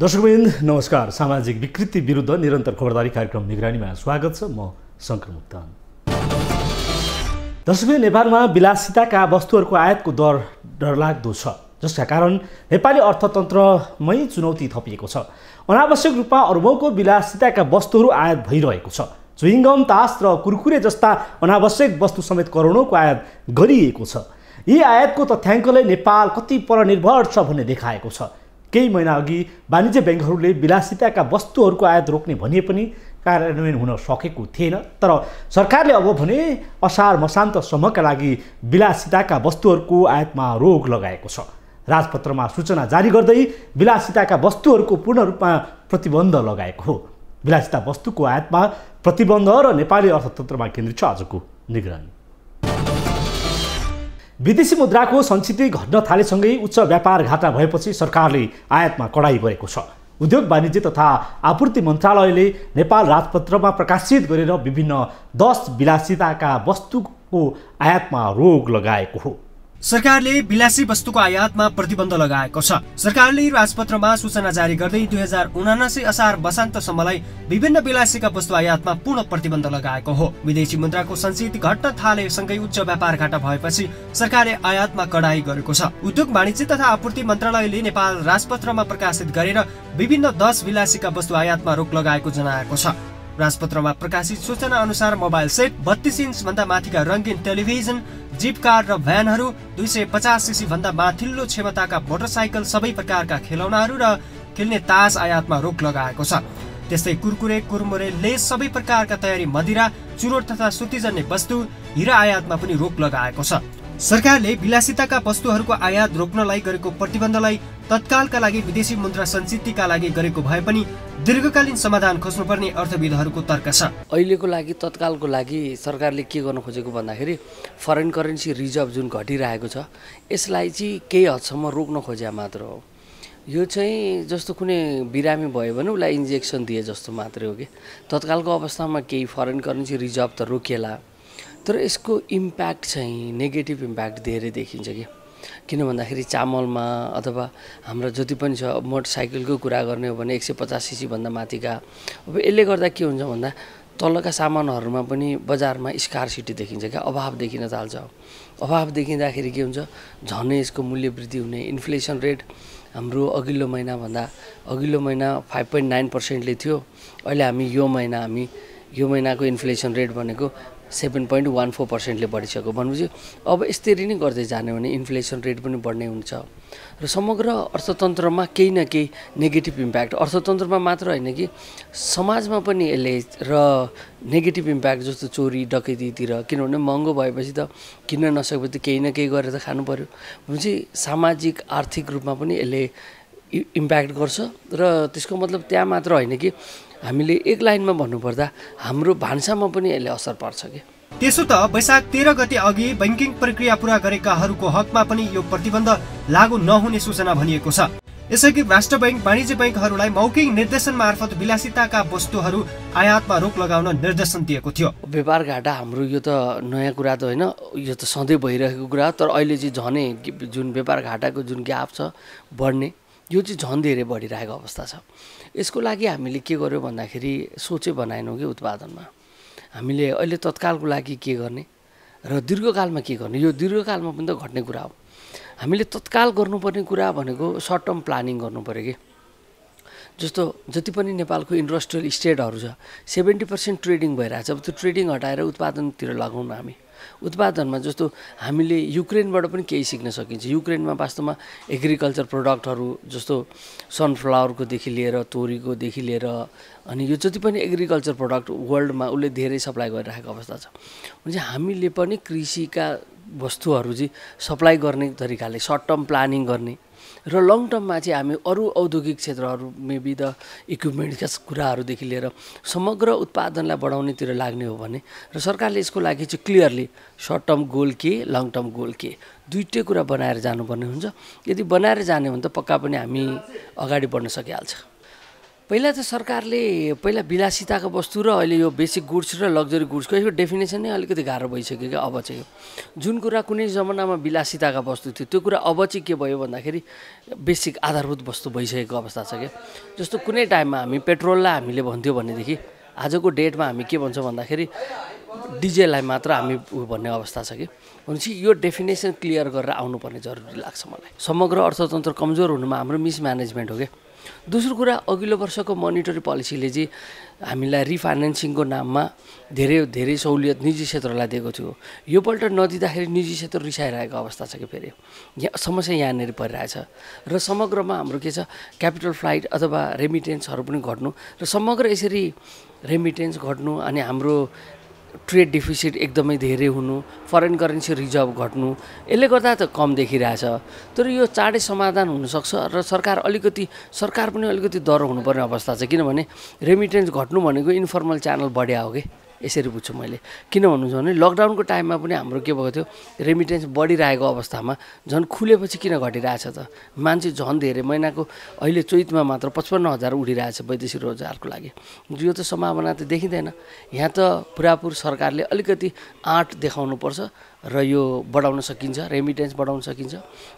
दर्शकवृन्द नमस्कार सामाजिक विकृति विरुद्ध निरन्तर खबरदारी कार्यक्रम निगरानीमा स्वागत छ म शङ्कर मुक्तान दर्शकबिन नेपालमा विलासिताका वस्तुहरूको आयातको दर डरलाग्दो छ जसका कारण नेपाली अर्थतन्त्रमै चुनौती थपिएको छ अनावश्यक रूपमा अर्बौँको विलासिताका वस्तुहरू आयात भइरहेको छ चुइङ्गम तास र कुरकुरे जस्ता अनावश्यक वस्तु समेत करोडौँको आयात गरिएको छ यी आयातको तथ्याङ्कले नेपाल कति परनिर्भर छ भन्ने देखाएको छ केही महिना अघि वाणिज्य ब्याङ्कहरूले विलासिताका वस्तुहरूको आयात रोक्ने भनिए पनि कार्यान्वयन हुन सकेको थिएन तर सरकारले अब भने असार समूहका लागि विलासिताका वस्तुहरूको आयातमा रोक लगाएको छ राजपत्रमा सूचना जारी गर्दै विलासिताका वस्तुहरूको पूर्ण रूपमा प्रतिबन्ध लगाएको हो विलासिता वस्तुको आयातमा प्रतिबन्ध र नेपाली अर्थतन्त्रमा केन्द्रित छ आजको निगरानी विदेशी मुद्राको सञ्चित घट्न थालेसँगै उच्च व्यापार घाटा भएपछि सरकारले आयातमा कडाई गरेको छ उद्योग वाणिज्य तथा आपूर्ति मन्त्रालयले नेपाल राजपत्रमा प्रकाशित गरेर विभिन्न दस विलासिताका वस्तुको आयातमा रोग लगाएको हो सरकारले विलासी वस्तुको आयातमा प्रतिबन्ध लगाएको छ सरकारले राजपत्रमा सूचना जारी गर्दै दुई हजार उनासी असार वसान्तसम्मलाई विभिन्न विलासीका वस्तु आयातमा पूर्ण प्रतिबन्ध लगाएको हो विदेशी मुद्राको संचित घट्न थालेसँगै उच्च व्यापार घाटा भएपछि सरकारले आयातमा कडाई गरेको छ उद्योग वाणिज्य तथा आपूर्ति मन्त्रालयले नेपाल राजपत्रमा प्रकाशित गरेर विभिन्न दस विलासीका वस्तु आयातमा रोक लगाएको जनाएको छ राजपत्रमा प्रकाशित सूचना अनुसार मोबाइल सेट बत्तीस इन्च भन्दा माथिका रङ्गीन टेलिभिजन जीप कार र भ्यानहरू दुई सय पचास सिसी भन्दा माथिल्लो क्षमताका मोटरसाइकल सबै प्रकारका खेलौनाहरू र खेल्ने तास आयातमा रोक लगाएको छ त्यस्तै कुरकुरे कुरमुरे लेस सबै प्रकारका तयारी मदिरा चुरोट तथा सुतिजन्य वस्तु हिरा आयातमा पनि रोक लगाएको छ सरकारले विलासिताका वस्तुहरूको आयात रोक्नलाई गरेको प्रतिबन्धलाई तत्कालका लागि विदेशी मुद्रा सञ्चितका लागि गरेको भए पनि दीर्घकालीन समाधान खोज्नुपर्ने अर्थविदहरूको तर्क छ अहिलेको लागि तत्कालको लागि सरकारले के गर्न खोजेको भन्दाखेरि फरेन करेन्सी रिजर्भ जुन घटिरहेको छ यसलाई चाहिँ केही हदसम्म रोक्न खोजे मात्र हो यो चाहिँ जस्तो कुनै बिरामी भयो भने उसलाई इन्जेक्सन दिए जस्तो मात्रै हो कि तत्कालको अवस्थामा केही फरेन करेन्सी रिजर्भ त रोकिएला तर यसको इम्प्याक्ट चाहिँ नेगेटिभ इम्प्याक्ट धेरै देखिन्छ कि किन भन्दाखेरि चामलमा अथवा हाम्रो जति पनि छ मोटरसाइकलको कुरा गर्ने हो भने एक सय पचास सिसीभन्दा माथिका अब यसले गर्दा के हुन्छ भन्दा तलका सामानहरूमा पनि बजारमा सिटी देखिन्छ क्या अभाव देखिन थाल्छ अभाव देखिँदाखेरि के हुन्छ झनै यसको मूल्य वृद्धि हुने इन्फ्लेसन रेट हाम्रो अघिल्लो महिनाभन्दा अघिल्लो महिना फाइभ पोइन्ट नाइन पर्सेन्टले थियो अहिले हामी यो महिना हामी यो महिनाको इन्फ्लेसन रेट भनेको सेभेन पोइन्ट वान फोर पर्सेन्टले बढिसक्यो भनेपछि अब यसरी नै गर्दै जाने भने इन्फ्लेसन रेट पनि बढ्ने हुन्छ र समग्र अर्थतन्त्रमा केही न केही नेगेटिभ इम्प्याक्ट अर्थतन्त्रमा मात्र होइन कि समाजमा पनि यसले र नेगेटिभ इम्प्याक्ट जस्तो चोरी डकैतीतिर किनभने महँगो भएपछि त किन्न नसकेपछि केही न केही गरेर त खानु पऱ्यो भनेपछि सामाजिक आर्थिक रूपमा पनि यसले इम्प्याक्ट गर्छ र त्यसको मतलब त्यहाँ मात्र होइन कि हामीले एक लाइनमा भन्नुपर्दा हाम्रो भान्सामा पनि यसले असर पर्छ कि त्यसो त वैशाख तेह्र गते अघि ब्याङ्किङ प्रक्रिया पुरा गरेकाहरूको हकमा पनि यो प्रतिबन्ध लागू नहुने सूचना भनिएको छ यसअघि राष्ट्र बैङ्क वाणिज्य बैङ्कहरूलाई मौखिक निर्देशन मार्फत विलासिताका वस्तुहरू आयातमा रोक लगाउन निर्देशन दिएको थियो व्यापार घाटा हाम्रो यो त नयाँ कुरा त होइन यो त सधैँ भइरहेको कुरा तर अहिले चाहिँ झनै जुन व्यापार घाटाको जुन ग्याप छ बढ्ने यो चाहिँ झन् धेरै बढिरहेको अवस्था छ यसको लागि हामीले के गर्यो भन्दाखेरि सोचे बनाएनौँ कि उत्पादनमा हामीले अहिले तत्कालको लागि के गर्ने र दीर्घकालमा के गर्ने यो दीर्घकालमा पनि त घट्ने कुरा हो हामीले तत्काल गर्नुपर्ने कुरा भनेको सर्ट टर्म प्लानिङ गर्नु पऱ्यो कि जस्तो जति पनि नेपालको इन्डस्ट्रियल स्टेटहरू छ सेभेन्टी पर्सेन्ट ट्रेडिङ भइरहेको छ अब त्यो ट्रेडिङ हटाएर उत्पादनतिर लगाउनु हामी उत्पादनमा जस्तो हामीले युक्रेनबाट पनि केही सिक्न सकिन्छ युक्रेनमा वास्तवमा एग्रिकल्चर प्रडक्टहरू जस्तो सनफ्लावरकोदेखि लिएर तोरीकोदेखि लिएर अनि यो जति पनि एग्रिकल्चर प्रडक्ट वर्ल्डमा उसले धेरै सप्लाई गरिरहेको अवस्था छ भने हामीले पनि कृषिका वस्तुहरू चाहिँ सप्लाई गर्ने तरिकाले सर्ट टर्म प्लानिङ गर्ने र लङ टर्ममा चाहिँ हामी अरू औद्योगिक क्षेत्रहरू मेबी द इक्विपमेन्टका कुराहरूदेखि लिएर समग्र उत्पादनलाई बढाउनेतिर लाग्ने हो भने र सरकारले यसको लागि चाहिँ क्लियरली सर्ट टर्म गोल के लङ टर्म गोल के दुइटै कुरा बनाएर जानुपर्ने हुन्छ यदि बनाएर जाने हो भने त पक्का पनि हामी अगाडि बढ्न सकिहाल्छ पहिला त सरकारले पहिला विलासिताको वस्तु र अहिले यो बेसिक गुड्स र लग्जरी गुड्सको यसको डेफिनेसन नै अलिकति गाह्रो भइसक्यो क्या अब चाहिँ जुन कुरा कुनै जमानामा विलासिताका वस्तु थियो त्यो कुरा अब चाहिँ के भयो भन्दाखेरि बेसिक आधारभूत वस्तु भइसकेको अवस्था छ क्या जस्तो कुनै टाइममा हामी पेट्रोललाई हामीले भन्थ्यौँ भनेदेखि आजको डेटमा हामी के भन्छौँ भन्दाखेरि डिजेललाई मात्र हामी ऊ भन्ने अवस्था छ कि भनेपछि यो डेफिनेसन क्लियर गरेर आउनुपर्ने जरुरी लाग्छ मलाई समग्र अर्थतन्त्र कमजोर हुनुमा हाम्रो मिसम्यानेजमेन्ट हो क्या दोस्रो कुरा अघिल्लो वर्षको मोनिटरी पोलिसीले चाहिँ हामीलाई रिफाइनेन्सिङको नाममा धेरै धेरै सहुलियत निजी क्षेत्रलाई दिएको थियो यो योपल्ट नदिँदाखेरि निजी क्षेत्र रिसाइरहेको अवस्था छ कि फेरि यहाँ समस्या यहाँनिर परिरहेछ र समग्रमा हाम्रो के छ क्यापिटल फ्लाइट अथवा रेमिटेन्सहरू पनि घट्नु र समग्र यसरी रेमिटेन्स घट्नु अनि हाम्रो ट्रेड डिफिसिट एकदमै धेरै हुनु फरेन करेन्सी रिजर्भ घट्नु यसले गर्दा त कम देखिरहेछ तर यो चाँडै समाधान हुनसक्छ र सरकार अलिकति सरकार पनि अलिकति डर हुनुपर्ने अवस्था छ किनभने रेमिटेन्स घट्नु भनेको इन्फर्मल च्यानल बढ्या हो कि यसरी बुझ्छु मैले किन भन्नुहुन्छ भने लकडाउनको टाइममा पनि हाम्रो के भएको थियो रेमिटेन्स बढिरहेको अवस्थामा झन् खुलेपछि किन घटिरहेछ त मान्छे झन् धेरै महिनाको अहिले चैतमा मात्र पचपन्न हजार उडिरहेछ वैदेशिक रोजगारको लागि यो त सम्भावना त देखिँदैन यहाँ त पुरापुर सरकारले अलिकति आँट देखाउनुपर्छ र यो बढाउन सकिन्छ रेमिटेन्स बढाउन सकिन्छ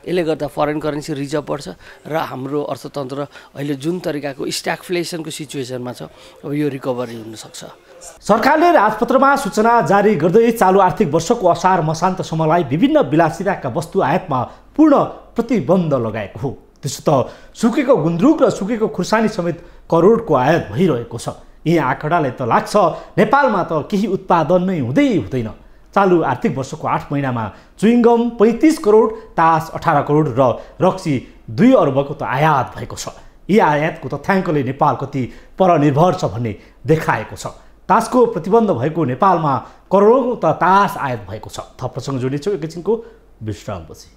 यसले गर्दा फरेन करेन्सी रिजर्भ बढ्छ र हाम्रो अर्थतन्त्र अहिले जुन तरिकाको स्ट्यागफ्लेसनको सिचुएसनमा छ अब यो रिकभरी हुनसक्छ सरकारले राजपत्रमा सूचना जारी गर्दै चालु आर्थिक वर्षको असार मसान्तसम्मलाई विभिन्न विलासिताका वस्तु आयातमा पूर्ण प्रतिबन्ध लगाएको हो त्यसो त सुकेको गुन्द्रुक र सुकेको खुर्सानी समेत करोडको आयात भइरहेको छ यी आँकडाले त लाग्छ नेपालमा त केही उत्पादन नै हुँदै हुँदैन चालु आर्थिक वर्षको आठ महिनामा चुइङ्गम पैँतिस करोड तास अठार करोड र रक्सी दुई अर्बको त आयात भएको छ यी आयातको तथ्याङ्कले नेपाल कति परनिर्भर छ भन्ने देखाएको छ तासको प्रतिबन्ध भएको नेपालमा करोडौँ त तास आयात भएको छ थप प्रसङ्ग जोडिन्छौँ एकैछिनको विश्रामपछि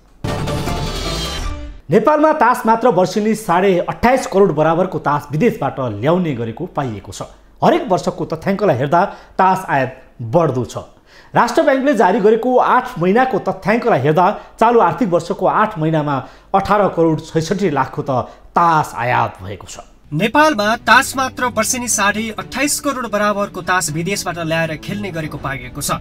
नेपालमा तास मात्र वर्षेनी साढे अठाइस करोड बराबरको तास विदेशबाट ल्याउने गरेको पाइएको छ हरेक वर्षको तथ्याङ्कलाई हेर्दा तास आयात बढ्दो छ राष्ट्र ब्याङ्कले जारी गरेको आठ महिनाको तथ्याङ्कलाई हेर्दा चालु आर्थिक वर्षको आठ महिनामा अठार करोड छैसठी लाखको त तास आयात भएको छ नेपालमा तास मात्र वर्षेनी साढे अठाइस करोड बराबरको तास विदेशबाट ल्याएर खेल्ने गरेको पाइएको छ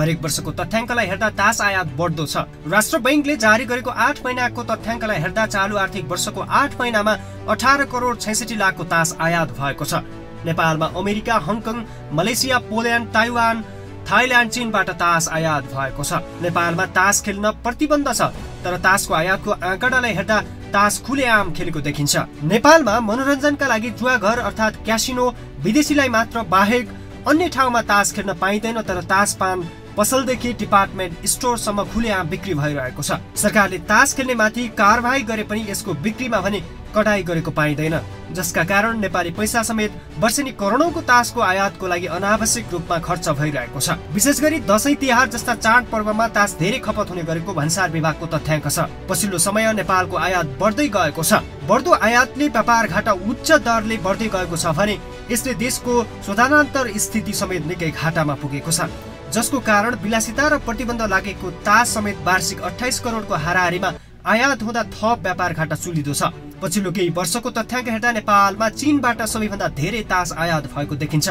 हरेक वर्षको तथ्याङ्कलाई हेर्दा तास आयात बढ्दो छ राष्ट्र बैङ्कले जारी गरेको आठ महिनाको तथ्याङ्कलाई हेर्दा चालु आर्थिक वर्षको आठ महिनामा अठार करोड छैसठी लाखको तास आयात भएको छ नेपालमा America Hong Kong Malaysia Poland Taiwan Thailand चीनबाट तास आयात भएको छ नेपालमा तास खेल्न प्रतिबन्ध छ तर तासको आयातको आँकडालाई हेर्दा तास खुलेआम खेलेको देखिन्छ नेपालमा मनोरञ्जनका लागि जुवा घर अर्थात् क्यासिनो विदेशीलाई मात्र बाहेक अन्य ठाउँमा तास खेल्न पाइँदैन तर तास पान पसलदेखि डिपार्टमेन्ट स्टोरसम्म खुलेआम बिक्री भइरहेको छ सरकारले तास खेल्ने माथि कारवाही गरे पनि यसको बिक्रीमा भने कटाई गरेको पाइँदैन जसका कारण नेपाली पैसा समेत वर्षेनी करोडौँको तासको आयातको लागि अनावश्यक रूपमा खर्च भइरहेको छ विशेष गरी दसैँ तिहार जस्ता चाड पर्वमा तास धेरै खपत हुने गरेको भन्सार विभागको तथ्याङ्क छ पछिल्लो समय नेपालको आयात बढ्दै गएको छ बढ्दो आयातले व्यापार घाटा उच्च दरले बढ्दै गएको छ भने यसले देशको शोधानान्तर स्थिति समेत निकै घाटामा पुगेको छ जसको कारण विलासिता र प्रतिबन्ध लागेको तास समेत वार्षिक अठाइस करोडको हाराहारीमा आयात हुँदा थप व्यापार घाटा चुलिदो छ पछिल्लो केही वर्षको तथ्याङ्क हेर्दा नेपालमा चिनबाट सबैभन्दा धेरै तास आयात भएको देखिन्छ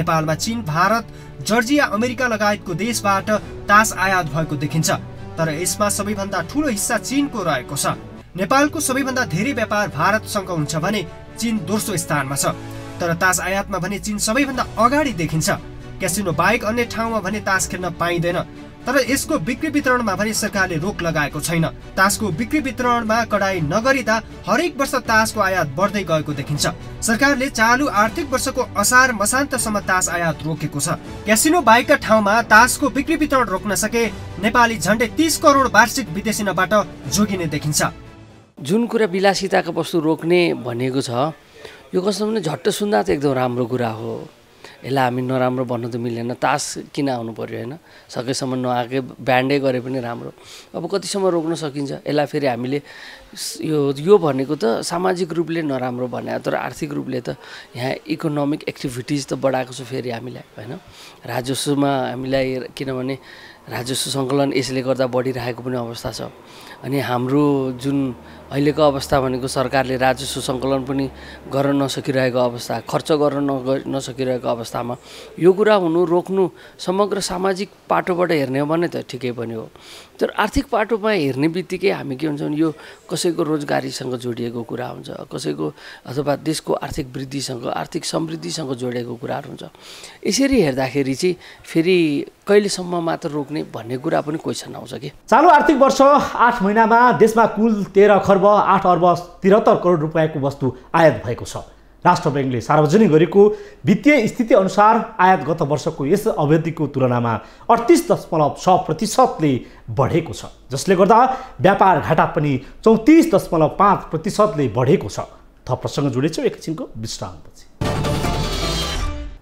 नेपालमा चीन भारत जर्जिया अमेरिका लगायतको देशबाट तास आयात भएको देखिन्छ तर यसमा सबैभन्दा ठुलो हिस्सा चिनको रहेको छ नेपालको सबैभन्दा धेरै व्यापार भारतसँग हुन्छ भने चीन दोस्रो स्थानमा छ तर तास आयातमा भने चिन सबैभन्दा अगाडि देखिन्छ क्यासिनो बाहेक अन्य ठाउँमा भने तास खेल्न पाइँदैन तर यसको बिक्री वितरणमा भने सरकारले रोक लगाएको छैन तासको बिक्री वितरणमा कडाई नगरिँदा हरेक वर्ष तासको आयात बढ्दै गएको देखिन्छ सरकारले चालु आर्थिक वर्षको असार मसान्तसम्म तास आयात रोकेको छ क्यासिनो बाहेकका ठाउँमा तासको बिक्री वितरण रोक्न सके नेपाली झन्डै तिस करोड वार्षिक विदेशी जोगिने देखिन्छ जुन कुरा विलासिताको वस्तु रोक्ने भनेको छ यो कस्तो भने झट्ट सुन्दा त एकदम राम्रो कुरा हो यसलाई हामी नराम्रो भन्नु त मिलेन तास किन आउनु पऱ्यो होइन सकेसम्म नआएकै ब्यान्डै गरे पनि राम्रो अब कतिसम्म रोक्न सकिन्छ यसलाई फेरि हामीले यो यो भनेको त सामाजिक रूपले नराम्रो भने तर आर्थिक रूपले त यहाँ इकोनोमिक एक्टिभिटिज त बढाएको छ फेरि हामीलाई होइन राजस्वमा हामीलाई किनभने राजस्व सङ्कलन यसले गर्दा बढिरहेको पनि अवस्था छ अनि हाम्रो जुन अहिलेको अवस्था भनेको सरकारले राजस्व सङ्कलन पनि गर्न नसकिरहेको अवस्था खर्च गर्न नग नसकिरहेको अवस्थामा यो कुरा हुनु रोक्नु समग्र सामाजिक पाटोबाट हेर्ने हो भने त ठिकै पनि हो तर आर्थिक पाटोमा हेर्ने बित्तिकै हामी के हुन्छ भने यो कसैको रोजगारीसँग जोडिएको कुरा हुन्छ कसैको अथवा देशको आर्थिक वृद्धिसँग आर्थिक समृद्धिसँग जोडिएको कुराहरू हुन्छ यसरी हेर्दाखेरि चाहिँ फेरि कहिलेसम्म मात्र रोक्ने भन्ने कुरा पनि क्वेसन आउँछ कि चालु आर्थिक वर्ष आठ महिनामा देशमा कुल तेह्र खर्ब आठ अर्ब त्रिहत्तर करोड रुपियाँको वस्तु आयात भएको छ राष्ट्र ब्याङ्कले सार्वजनिक गरेको वित्तीय स्थिति अनुसार आयात गत वर्षको यस अवधिको तुलनामा अडतिस दशमलव छ प्रतिशतले बढेको छ जसले गर्दा व्यापार घाटा पनि चौतिस दशमलव पाँच प्रतिशतले बढेको छ थप प्रसङ्ग जोडेछु एकछिनको विश्रामपछि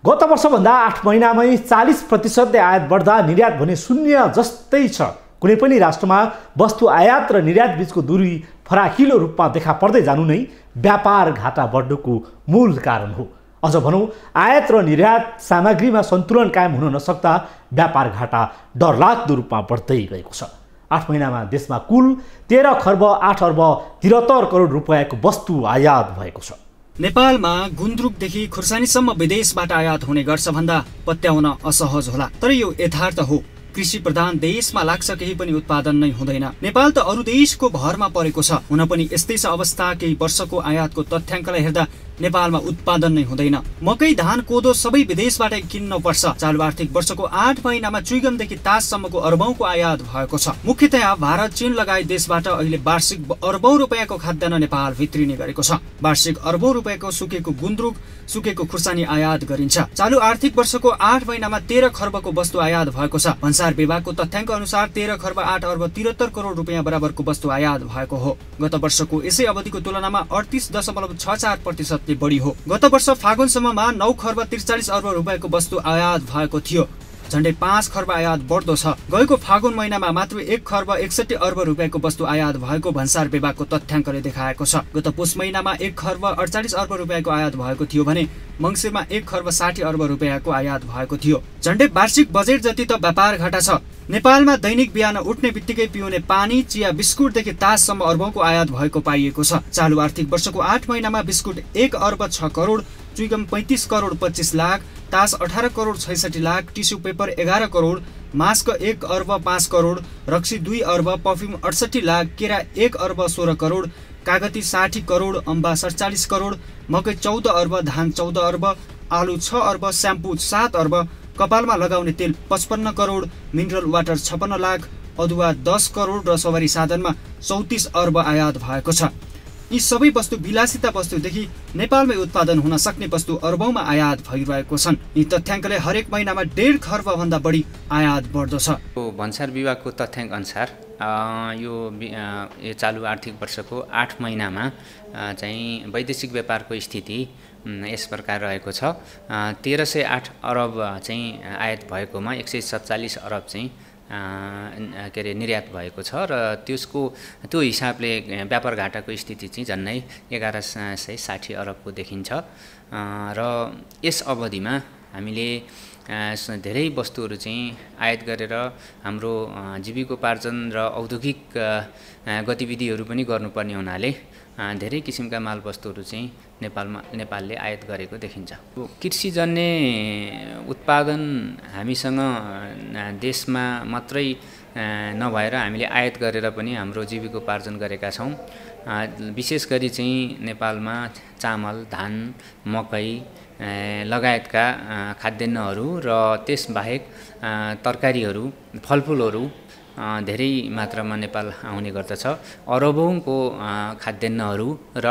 गत वर्षभन्दा आठ महिनामै चालिस प्रतिशतले आयात बढ्दा निर्यात भने शून्य जस्तै छ कुनै पनि राष्ट्रमा वस्तु आयात र निर्यात बिचको दूरी फराकिलो रूपमा देखा पर्दै जानु नै व्यापार घाटा बढ्नुको मूल कारण हो अझ भनौँ आयात र निर्यात सामग्रीमा सन्तुलन कायम हुन नसक्दा व्यापार घाटा डरलाग्दो रूपमा बढ्दै गएको छ आठ महिनामा देशमा कुल तेह्र खर्ब आठ अर्ब त्रिहत्तर करोड रुपियाँको वस्तु आयात भएको छ नेपालमा गुन्द्रुकदेखि खुर्सानीसम्म विदेशबाट आयात हुने गर्छ भन्दा पत्याउन असहज होला तर यो यथार्थ हो कृषि प्रधान देशमा लाग्छ केही पनि उत्पादन नै हुँदैन नेपाल त अरू देशको भरमा परेको छ हुन पनि यस्तै छ अवस्था केही वर्षको आयातको तथ्याङ्कलाई हेर्दा नेपालमा उत्पादन नै हुँदैन मकै धान कोदो सबै विदेशबाट विदेशबाटै पर्छ चालु आर्थिक वर्षको आठ महिनामा चुइगमदेखि ताससम्मको अरबौंको आयात भएको छ मुख्यतया भारत चीन लगायत देशबाट अहिले वार्षिक अरबौं रुपियाँको खाद्यान्न नेपाल भित्रिने गरेको छ वार्षिक अरबौं रुपियाँको सुकेको गुन्द्रुक सुकेको खुर्सानी आयात गरिन्छ चालु आर्थिक वर्षको आठ महिनामा तेह्र खर्बको वस्तु आयात भएको छ भन्सार विभागको तथ्याङ्क अनुसार तेह्र खर्ब आठ अर्ब त्रिहत्तर करोड रुपियाँ बराबरको वस्तु आयात भएको हो गत वर्षको यसै अवधिको तुलनामा अडतिस दशमलव छ चार प्रतिशत बढी हो गत वर्ष फागुनसम्ममा नौ खर्ब त्रिचालिस अर्ब रुपियाँको वस्तु आयात भएको थियो झन्डै पाँच खर्ब आयात बढ्दो छ गएको फागुन महिनामा मात्र एक खर्ब एकसठी अर्ब रुपियाँको वस्तु आयात भएको भन्सार विभागको तथ्याङ्कले देखाएको छ गत पुष महिनामा एक खर्ब अडचालिस अर्ब रुपियाँको आयात भएको थियो भने मङ्सिरमा एक खर्ब साठी अर्ब रुपियाँको आयात भएको थियो झन्डै वार्षिक बजेट जति त व्यापार घाटा छ नेपालमा दैनिक बिहान उठ्ने बित्तिकै पिउने पानी चिया बिस्कुटदेखि ताजसम्म अर्बको आयात भएको पाइएको छ चालु आर्थिक वर्षको आठ महिनामा बिस्कुट एक अर्ब छ करोड चुइगम पैँतिस करोड पच्चिस लाख तास अठार करोड छैसठी लाख टिस्यु पेपर एघार करोड मास्क एक अर्ब पाँच करोड रक्सी दुई अर्ब पर्फ्युम अडसठी लाख केरा एक अर्ब सोह्र करोड कागती साठी करोड अम्बा सडचालिस करोड मकै चौध अर्ब धान चौध अर्ब आलु छ अर्ब स्याम्पू सात अर्ब कपालमा लगाउने तेल पचपन्न करोड मिनरल वाटर छप्पन्न लाख अदुवा दस करोड र सवारी साधनमा चौतिस अर्ब आयात भएको छ यी सबै वस्तु विलासिता वस्तुदेखि नेपालमै उत्पादन हुन सक्ने वस्तु अर्बौँमा आयात भइरहेको छन् यी तथ्याङ्कले हरेक महिनामा डेढ खर्बभन्दा बढी आयात बढ्दो छ भन्सार विभागको तथ्याङ्क अनुसार यो चालु आर्थिक वर्षको आठ महिनामा चाहिँ वैदेशिक व्यापारको स्थिति यस प्रकार रहेको छ तेह्र सय आठ अरब चाहिँ आयात भएकोमा एक सय सत्तालिस अरब चाहिँ के अरे निर्यात भएको छ र त्यसको त्यो हिसाबले व्यापार घाटाको स्थिति चाहिँ झन्नै एघार सय साठी अरबको देखिन्छ र यस अवधिमा हामीले धेरै वस्तुहरू चाहिँ आयात गरेर हाम्रो जीविकोपार्जन र औद्योगिक गतिविधिहरू पनि गर्नुपर्ने हुनाले धेरै किसिमका मालवस्तुहरू चाहिँ नेपालमा नेपालले आयात गरेको देखिन्छ कृषिजन्य उत्पादन हामीसँग देशमा मात्रै नभएर हामीले आयात गरेर पनि हाम्रो जीविकोपार्जन गरेका छौँ विशेष गरी चाहिँ नेपालमा चामल धान मकै लगायतका खाद्यान्नहरू र त्यसबाहेक तरकारीहरू फलफुलहरू धेरै मात्रामा नेपाल आउने गर्दछ अरबौँको खाद्यान्नहरू र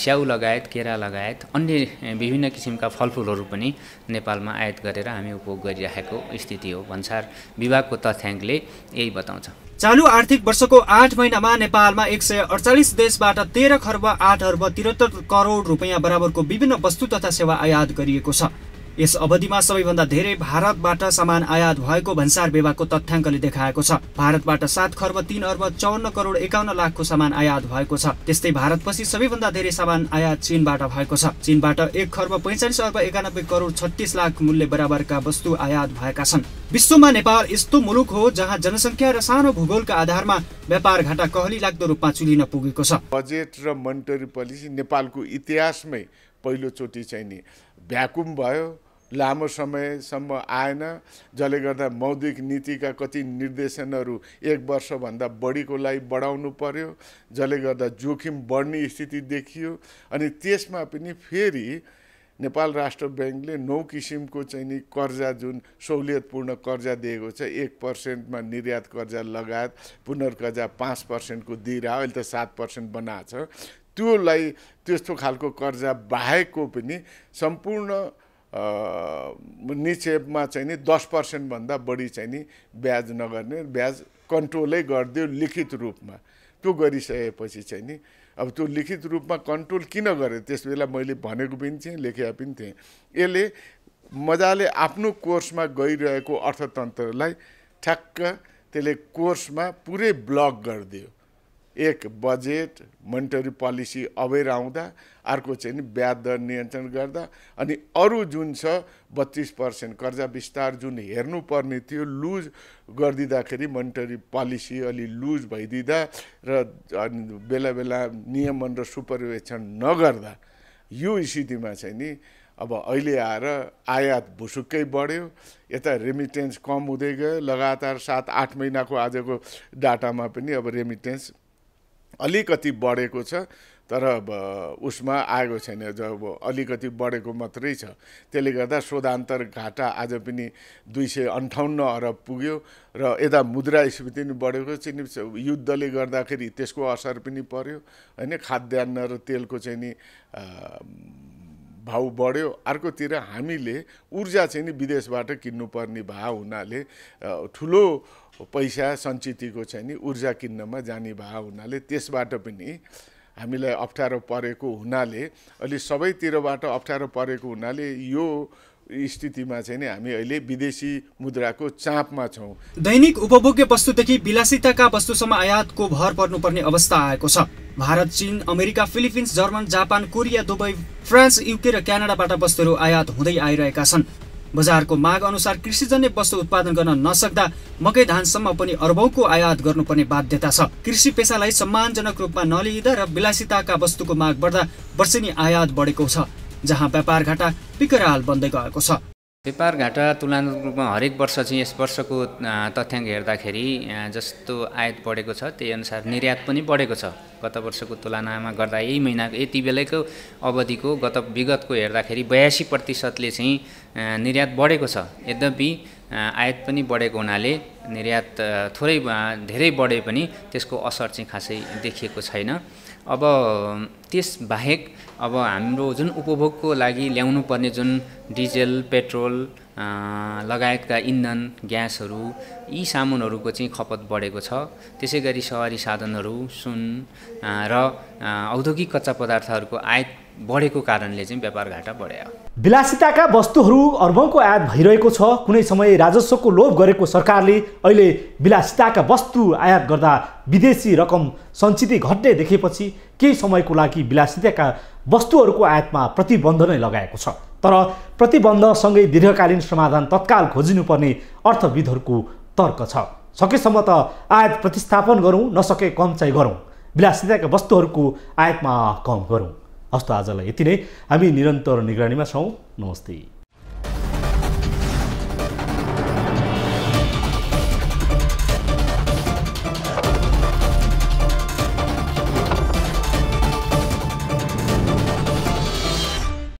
स्याउ लगायत केरा लगायत अन्य विभिन्न किसिमका फलफुलहरू पनि नेपालमा आयात गरेर हामी उपभोग गरिराखेको स्थिति हो भन्सार विभागको तथ्याङ्कले यही बताउँछ चालु आर्थिक वर्षको आठ महिनामा नेपालमा एक सय अडचालिस देशबाट तेह्र खर्ब आठ अर्ब त्रिहत्तर करोड रुपियाँ बराबरको विभिन्न वस्तु तथा सेवा आयात गरिएको छ यस अवधिमा सबैभन्दा धेरै भारतबाट सामान आयात भएको भन्सार विभागको तथ्याङ्कले देखाएको छ भारतबाट सात खर्ब तीन अर्ब चौन्न करोड एकाउन्न लाखको सामान आयात भएको छ त्यस्तै भारतपछि सबैभन्दा धेरै सामान आयात चीनबाट भएको छ चीनबाट एक खर्ब पैँचालिस अर्ब एकानब्बे करोड छत्तिस लाख मूल्य बराबरका वस्तु आयात भएका छन् विश्वमा नेपाल यस्तो मुलुक हो जहाँ जनसङ्ख्या र सानो भूगोलका आधारमा व्यापार घाटा कहली लाग्दो रूपमा चुलिन पुगेको छ बजेट र मोनिटरी पोलिसी नेपालको इतिहासमै पहिलोचोटि चाहिँ नि भ्याकुम भयो लामो समयसम्म आएन जसले गर्दा मौद्रिक नीतिका कति निर्देशनहरू एक वर्षभन्दा बढीको लागि बढाउनु पर्यो जसले गर्दा जोखिम बढ्ने स्थिति देखियो अनि त्यसमा पनि फेरि नेपाल राष्ट्र ब्याङ्कले नौ किसिमको चाहिँ नि कर्जा जुन सहुलियतपूर्ण कर्जा दिएको छ एक पर्सेन्टमा निर्यात कर्जा लगायत पुनर्कर्जा पाँच पर्सेन्टको दिइरह अहिले त सात पर्सेन्ट बनाएको छ त्योलाई त्यस्तो खालको कर्जा बाहेकको पनि सम्पूर्ण निक्षेपमा चाहिँ नि दस पर्सेन्टभन्दा बढी चाहिँ नि ब्याज नगर्ने ब्याज कन्ट्रोलै गरिदियो लिखित रूपमा त्यो गरिसकेपछि चाहिँ नि अब त्यो लिखित रूपमा कन्ट्रोल किन गरेँ त्यस बेला मैले भनेको पनि थिएँ लेखेका पनि थिएँ यसले मजाले आफ्नो कोर्समा गइरहेको अर्थतन्त्रलाई ठ्याक्क त्यसले कोर्समा पुरै ब्लक गरिदियो एक बजेट मोनिटरी पोलिसी अबेर आउँदा अर्को चाहिँ नि ब्याज दर नियन्त्रण गर्दा अनि अरू जुन छ बत्तिस पर्सेन्ट कर्जा विस्तार जुन हेर्नुपर्ने थियो लुज गरिदिँदाखेरि मोनिटरी पोलिसी अलि लुज भइदिँदा र बेला बेला नियमन र सुपरिवेक्षण नगर्दा यो स्थितिमा चाहिँ नि अब अहिले आएर आयात भुसुक्कै बढ्यो यता रेमिटेन्स कम हुँदै गयो लगातार सात आठ महिनाको आजको डाटामा पनि अब रेमिटेन्स अलिकति बढेको छ तर अब उसमा आएको छैन जब अलिकति बढेको मात्रै छ त्यसले गर्दा शोधान्तर घाटा आज पनि दुई सय अन्ठाउन्न अरब पुग्यो र यता मुद्रास्फीति पनि बढेको चाहिँ युद्धले गर्दाखेरि त्यसको असर पनि पर्यो होइन खाद्यान्न र तेलको चाहिँ नि भाउ बढ्यो अर्कोतिर हामीले ऊर्जा चाहिँ नि विदेशबाट किन्नुपर्ने भाव हुनाले ठुलो पैसा सञ्चितको चाहिँ नि ऊर्जा किन्नमा जाने भाव हुनाले त्यसबाट पनि हामीलाई अप्ठ्यारो परेको हुनाले अहिले सबैतिरबाट अप्ठ्यारो परेको हुनाले यो स्थितिमा चाहिँ हामी अहिले विदेशी मुद्राको चापमा छौँ दैनिक उपभोग्य वस्तुदेखि विलासिताका वस्तुसम्म आयातको भर पर्नुपर्ने अवस्था आएको छ भारत चीन America Philippines German Japan Korea Dubai France UK र क्यानाडाबाट वस्तुहरू आयात हुँदै आइरहेका छन् बजारको माग अनुसार कृषिजन्य वस्तु उत्पादन गर्न नसक्दा मकै धानसम्म पनि अरबौंको आयात गर्नुपर्ने बाध्यता छ कृषि पेसालाई सम्मानजनक रूपमा नलिइँदा र विलासिताका वस्तुको माग बढ्दा वर्षेनी आयात बढेको छ जहाँ व्यापार घाटा विकराल बन्दै गएको छ व्यापार घाटा तुलनात्मक रूपमा हरेक वर्ष चाहिँ यस वर्षको तथ्याङ्क हेर्दाखेरि जस्तो आयात बढेको छ त्यही अनुसार निर्यात पनि बढेको छ गत वर्षको तुलनामा गर्दा यही महिनाको यति बेलैको अवधिको गत विगतको हेर्दाखेरि बयासी प्रतिशतले चाहिँ निर्यात बढेको छ यद्यपि आयात पनि बढेको हुनाले निर्यात थोरै धेरै बढे पनि त्यसको असर चाहिँ खासै देखिएको छैन अब त्यसबाहेक अब हाम्रो जुन उपभोगको लागि ल्याउनु पर्ने जुन डिजेल पेट्रोल लगायतका इन्धन ग्यासहरू यी सामानहरूको चाहिँ खपत बढेको छ त्यसै गरी सवारी साधनहरू सुन र औद्योगिक कच्चा पदार्थहरूको आयात बढेको कारणले चाहिँ व्यापार घाटा बढ्यो विलासिताका वस्तुहरू अर्बौँको आयात भइरहेको छ कुनै समय राजस्वको लोभ गरेको सरकारले अहिले विलासिताका वस्तु आयात गर्दा विदेशी रकम सञ्चित घट्ने देखेपछि केही समयको लागि विलासिताका वस्तुहरूको आयातमा प्रतिबन्ध नै लगाएको छ तर प्रतिबन्धसँगै दीर्घकालीन समाधान तत्काल खोजिनुपर्ने अर्थविदहरूको तर्क छ सकेसम्म त आयात प्रतिस्थापन गरौँ नसके कम चाहिँ गरौँ विलासिताका वस्तुहरूको आयातमा कम गरौँ हस्त आजलाई यति नै हामी निरन्तर निगरानीमा छौँ नमस्ते